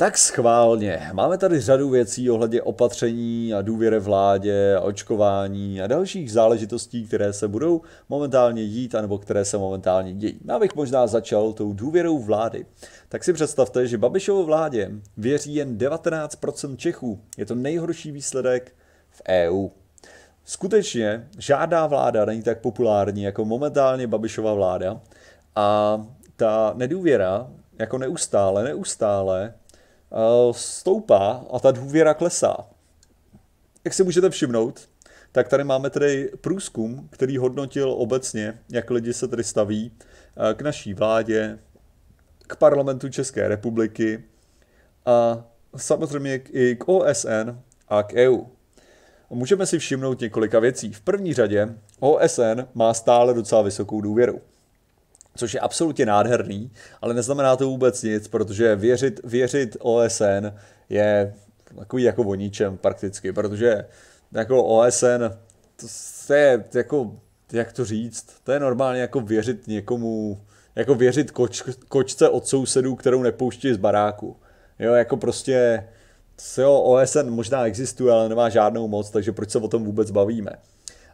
Tak schválně. Máme tady řadu věcí ohledně opatření a důvěry vládě, očkování a dalších záležitostí, které se budou momentálně dít, anebo které se momentálně dějí. Já no, bych možná začal tou důvěrou vlády. Tak si představte, že Babišovo vládě věří jen 19% Čechů. Je to nejhorší výsledek v EU. Skutečně žádná vláda není tak populární jako momentálně Babišova vláda a ta nedůvěra jako neustále, neustále Eh, stoupá a ta důvěra klesá. Jak si můžete všimnout, tak tady máme tedy průzkum, který hodnotil obecně, jak lidi se tedy staví eh, k naší vládě, k parlamentu České republiky a samozřejmě i k OSN a k EU. Můžeme si všimnout několika věcí. V první řadě OSN má stále docela vysokou důvěru což je absolutně nádherný, ale neznamená to vůbec nic, protože věřit, věřit OSN je takový jako o ničem prakticky, protože jako OSN, to, je jako, jak to říct, to je normálně jako věřit někomu, jako věřit koč, kočce od sousedů, kterou nepouští z baráku. Jo, jako prostě, jo, OSN možná existuje, ale nemá žádnou moc, takže proč se o tom vůbec bavíme?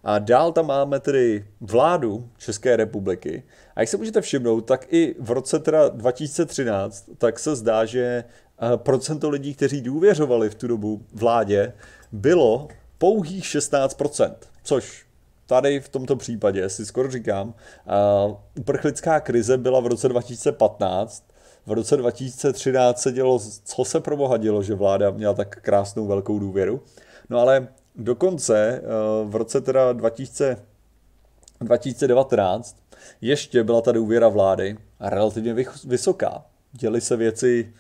A dál tam máme tedy vládu České republiky. A jak se můžete všimnout, tak i v roce teda 2013, tak se zdá, že eh, procento lidí, kteří důvěřovali v tu dobu vládě, bylo pouhých 16%, což tady v tomto případě si skoro říkám, uh, uprchlická krize byla v roce 2015, v roce 2013 se dělo, co se pro boha dělo, že vláda měla tak krásnou velkou důvěru. No ale Dokonce eh, v roce teda 2000, 2019 ještě byla ta důvěra vlády relativně vysoká. Děly se věci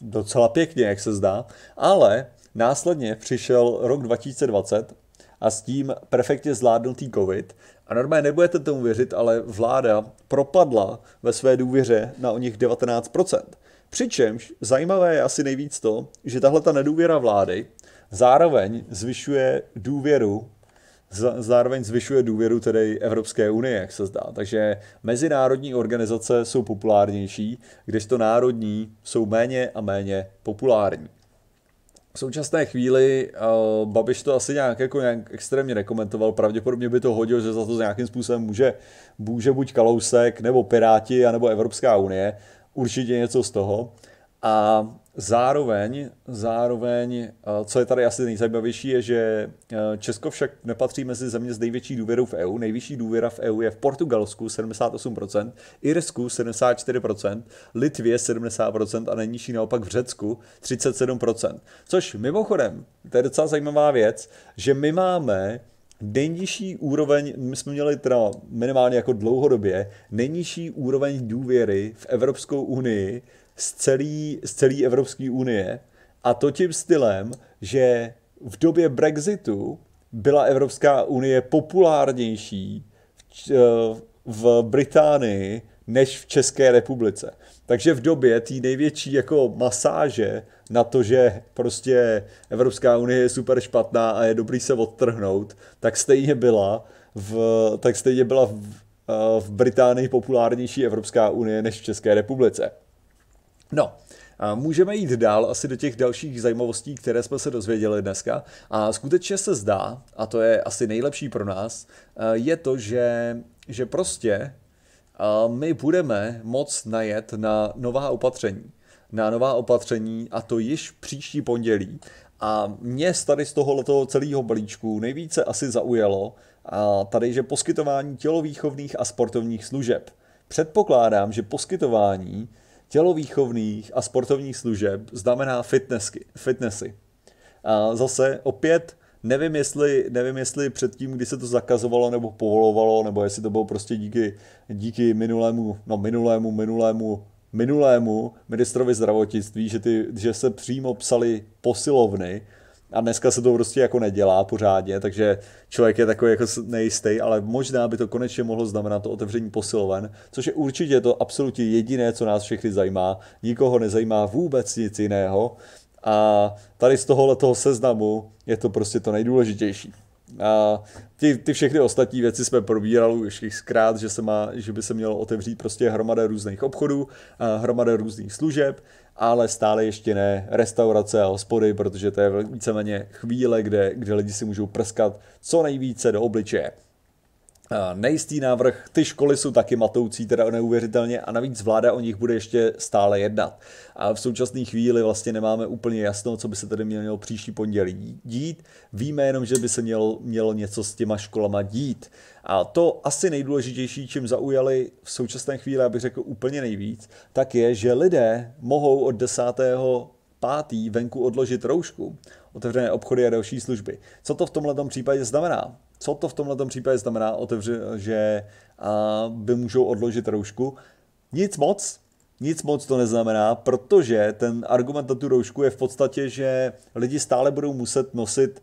docela pěkně, jak se zdá, ale následně přišel rok 2020 a s tím perfektně zvládnutý covid. A normálně nebudete tomu věřit, ale vláda propadla ve své důvěře na o nich 19%. Přičemž zajímavé je asi nejvíc to, že tahle ta nedůvěra vlády Zároveň zvyšuje důvěru zároveň zvyšuje důvěru tedy Evropské unie, jak se zdá. Takže mezinárodní organizace jsou populárnější, kdežto národní jsou méně a méně populární. V současné chvíli uh, Babiš to asi nějak, jako nějak extrémně nekomentoval, pravděpodobně by to hodil, že za to nějakým způsobem může, může buď Kalousek, nebo Piráti, nebo Evropská unie, určitě něco z toho. A Zároveň, zároveň, eh, co je tady asi nejzajímavější, je, že eh, Česko však nepatří mezi země s největší důvěrou v EU. Nejvyšší důvěra v EU je v Portugalsku 78%, Irsku 74%, Litvě 70% a nejnižší naopak v Řecku 37%. Což mimochodem, to je docela zajímavá věc, že my máme nejnižší úroveň, my jsme měli teda minimálně jako dlouhodobě, nejnižší úroveň důvěry v Evropskou unii z celé z celý Evropské unie a to tím stylem, že v době Brexitu byla Evropská unie populárnější v, eh, v Británii než v České republice. Takže v době té největší jako masáže na to, že prostě Evropská unie je super špatná a je dobrý se odtrhnout, tak stejně byla v, tak stejně byla v, eh, v Británii populárnější Evropská unie než v České republice. No, a můžeme jít dál asi do těch dalších zajímavostí, které jsme se dozvěděli dneska. A skutečně se zdá, a to je asi nejlepší pro nás, je to, že, že prostě my budeme moc najet na nová opatření. Na nová opatření a to již příští pondělí. A mě tady z tohoto celého balíčku nejvíce asi zaujalo a tady, že poskytování tělovýchovných a sportovních služeb. Předpokládám, že poskytování tělovýchovných a sportovních služeb znamená fitnessky, fitnessy. A zase opět Nevím jestli, nevím, jestli předtím, kdy se to zakazovalo nebo povolovalo, nebo jestli to bylo prostě díky, díky minulému, no minulému, minulému, minulému ministrovi zdravotnictví, že, ty, že se přímo psali posilovny a dneska se to prostě jako nedělá pořádně, takže člověk je takový jako nejistý, ale možná by to konečně mohlo znamenat to otevření posiloven, což je určitě to absolutně jediné, co nás všechny zajímá. Nikoho nezajímá vůbec nic jiného. A tady z tohohle toho seznamu je to prostě to nejdůležitější. A ty, ty všechny ostatní věci jsme probírali už zkrát, že, se má, že by se mělo otevřít prostě hromada různých obchodů, hromada různých služeb, ale stále ještě ne restaurace a hospody, protože to je víceméně chvíle, kde, kde lidi si můžou prskat co nejvíce do obličeje. Nejistý návrh, ty školy jsou taky matoucí, teda neuvěřitelně, a navíc vláda o nich bude ještě stále jednat. A v současné chvíli vlastně nemáme úplně jasno, co by se tedy mělo příští pondělí dít. Víme jenom, že by se mělo, mělo něco s těma školama dít. A to asi nejdůležitější, čím zaujali v současné chvíli, abych řekl úplně nejvíc, tak je, že lidé mohou od 10. 5. venku odložit roušku, otevřené obchody a další služby. Co to v tomhle případě znamená? Co to v tomto případě znamená, otevře, že by můžou odložit roušku? Nic moc, nic moc to neznamená, protože ten argument na tu roušku je v podstatě, že lidi stále budou muset nosit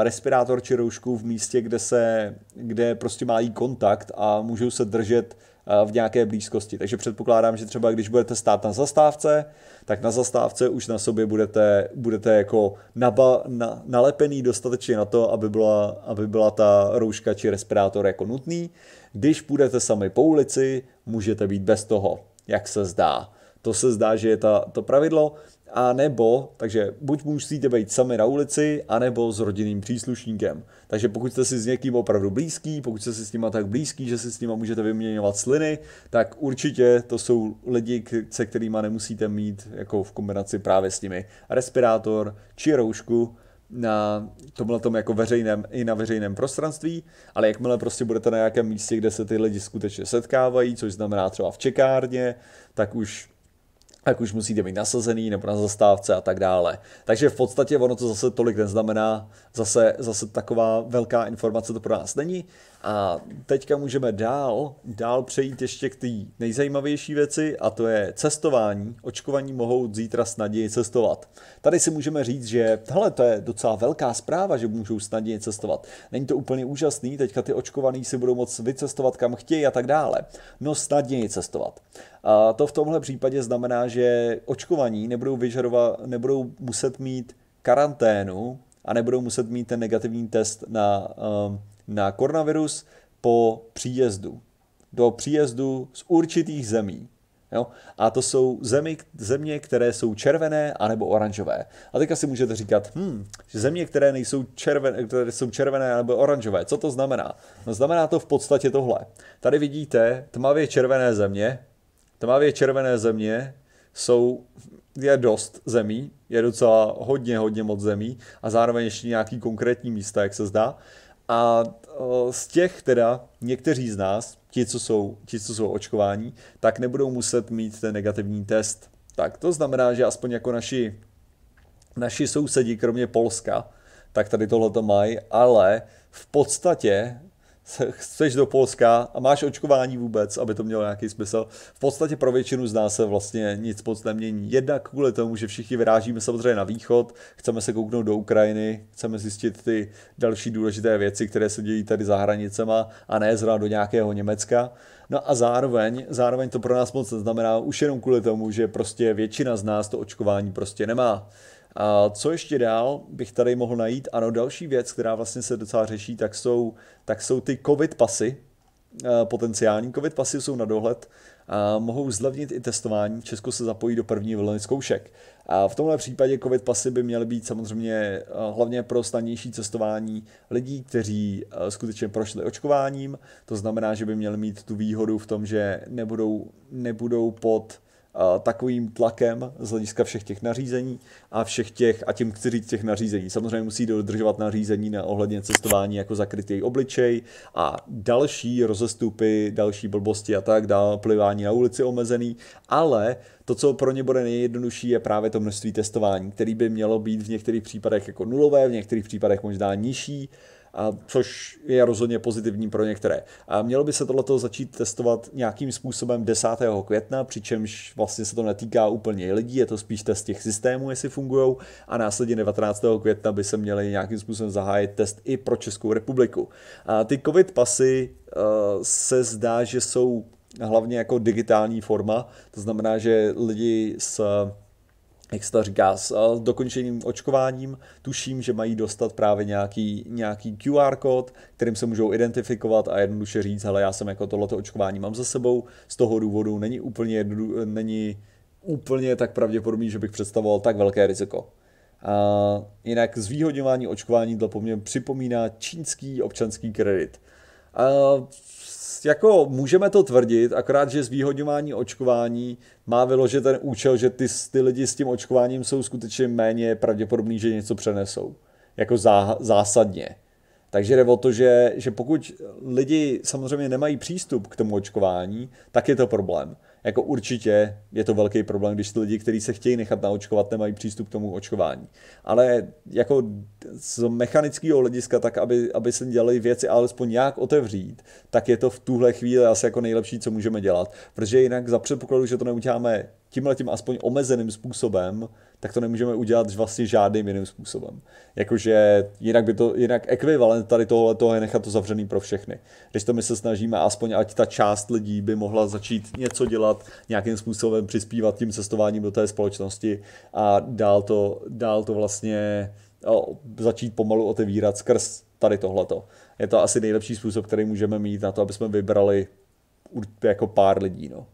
respirátor či roušku v místě, kde, se, kde prostě mají kontakt a můžou se držet v nějaké blízkosti. Takže předpokládám, že třeba když budete stát na zastávce, tak na zastávce už na sobě budete, budete jako naba, na, nalepený dostatečně na to, aby byla, aby byla ta rouška či respirátor jako nutný. Když půjdete sami po ulici, můžete být bez toho, jak se zdá. To se zdá, že je ta, to pravidlo a nebo, takže buď musíte být sami na ulici, anebo s rodinným příslušníkem. Takže pokud jste si s někým opravdu blízký, pokud jste si s nima tak blízký, že si s nima můžete vyměňovat sliny, tak určitě to jsou lidi, se kterými nemusíte mít jako v kombinaci právě s nimi respirátor či roušku, na tomhle tom jako veřejném, i na veřejném prostranství, ale jakmile prostě budete na nějakém místě, kde se ty lidi skutečně setkávají, což znamená třeba v čekárně, tak už tak už musíte být nasazený nebo na zastávce a tak dále. Takže v podstatě ono to zase tolik neznamená, zase, zase taková velká informace to pro nás není. A teďka můžeme dál, dál přejít ještě k té nejzajímavější věci a to je cestování. Očkovaní mohou zítra snadněji cestovat. Tady si můžeme říct, že tohle to je docela velká zpráva, že můžou snadněji cestovat. Není to úplně úžasný, teďka ty očkovaní si budou moc vycestovat kam chtějí a tak dále. No snadněji cestovat. A to v tomhle případě znamená, že očkovaní nebudou, vyžadovat, nebudou muset mít karanténu a nebudou muset mít ten negativní test na um, na koronavirus po příjezdu. Do příjezdu z určitých zemí. Jo? A to jsou zemi, země, které jsou červené anebo oranžové. A teďka si můžete říkat, hmm, že země, které nejsou červené, které jsou červené nebo oranžové, co to znamená? No znamená to v podstatě tohle. Tady vidíte tmavě červené země. Tmavě červené země jsou, je dost zemí, je docela hodně, hodně moc zemí a zároveň ještě nějaký konkrétní místa, jak se zdá. A z těch teda někteří z nás, ti, co jsou, ti, co jsou očkování, tak nebudou muset mít ten negativní test. Tak to znamená, že aspoň jako naši, naši sousedí kromě Polska, tak tady tohle to mají, ale v podstatě chceš do Polska a máš očkování vůbec, aby to mělo nějaký smysl. V podstatě pro většinu z nás se vlastně nic moc nemění. Jednak kvůli tomu, že všichni vyrážíme samozřejmě na východ, chceme se kouknout do Ukrajiny, chceme zjistit ty další důležité věci, které se dějí tady za hranicema a ne zrovna do nějakého Německa. No a zároveň, zároveň to pro nás moc neznamená už jenom kvůli tomu, že prostě většina z nás to očkování prostě nemá. A co ještě dál bych tady mohl najít? Ano, další věc, která vlastně se docela řeší, tak jsou, tak jsou ty covid pasy. Potenciální covid pasy jsou na dohled a mohou zlevnit i testování. Česko se zapojí do první vlny zkoušek. A v tomhle případě covid pasy by měly být samozřejmě hlavně pro snadnější cestování lidí, kteří skutečně prošli očkováním. To znamená, že by měli mít tu výhodu v tom, že nebudou, nebudou pod takovým tlakem z hlediska všech těch nařízení a všech těch, a tím chci říct těch nařízení. Samozřejmě musí dodržovat nařízení na ohledně cestování jako zakrytý obličej a další rozestupy, další blbosti a tak dále, plivání na ulici omezený, ale to, co pro ně bude nejjednodušší, je právě to množství testování, který by mělo být v některých případech jako nulové, v některých případech možná nižší, a což je rozhodně pozitivní pro některé. A mělo by se tohleto začít testovat nějakým způsobem 10. května, přičemž vlastně se to netýká úplně lidí, je to spíš test těch systémů, jestli fungují, a následně 19. května by se měly nějakým způsobem zahájit test i pro Českou republiku. A ty covid pasy uh, se zdá, že jsou hlavně jako digitální forma, to znamená, že lidi s jak se to říká, s eh, dokončeným očkováním. Tuším, že mají dostat právě nějaký, nějaký QR kód, kterým se můžou identifikovat a jednoduše říct, hele, já jsem jako tohleto očkování mám za sebou, z toho důvodu není úplně, jednodu, není úplně tak pravděpodobný, že bych představoval tak velké riziko. A jinak zvýhodňování očkování dle mě připomíná čínský občanský kredit. A jako můžeme to tvrdit, akorát, že zvýhodňování očkování má vyložit ten účel, že ty, ty lidi s tím očkováním jsou skutečně méně pravděpodobný, že něco přenesou. Jako zá, zásadně. Takže jde o to, že, že pokud lidi samozřejmě nemají přístup k tomu očkování, tak je to problém jako určitě je to velký problém, když ty lidi, kteří se chtějí nechat naočkovat, nemají přístup k tomu očkování. Ale jako z mechanického hlediska, tak aby, aby se dělali věci alespoň nějak otevřít, tak je to v tuhle chvíli asi jako nejlepší, co můžeme dělat. Protože jinak za předpokladu, že to neuděláme tímhle tím aspoň omezeným způsobem, tak to nemůžeme udělat vlastně žádným jiným způsobem. Jakože jinak by to, jinak ekvivalent tady tohle toho je nechat to zavřený pro všechny. Když to my se snažíme aspoň, ať ta část lidí by mohla začít něco dělat, dělat, nějakým způsobem přispívat tím cestováním do té společnosti a dál to, dál to vlastně začít pomalu otevírat skrz tady tohleto. Je to asi nejlepší způsob, který můžeme mít na to, aby jsme vybrali jako pár lidí. No.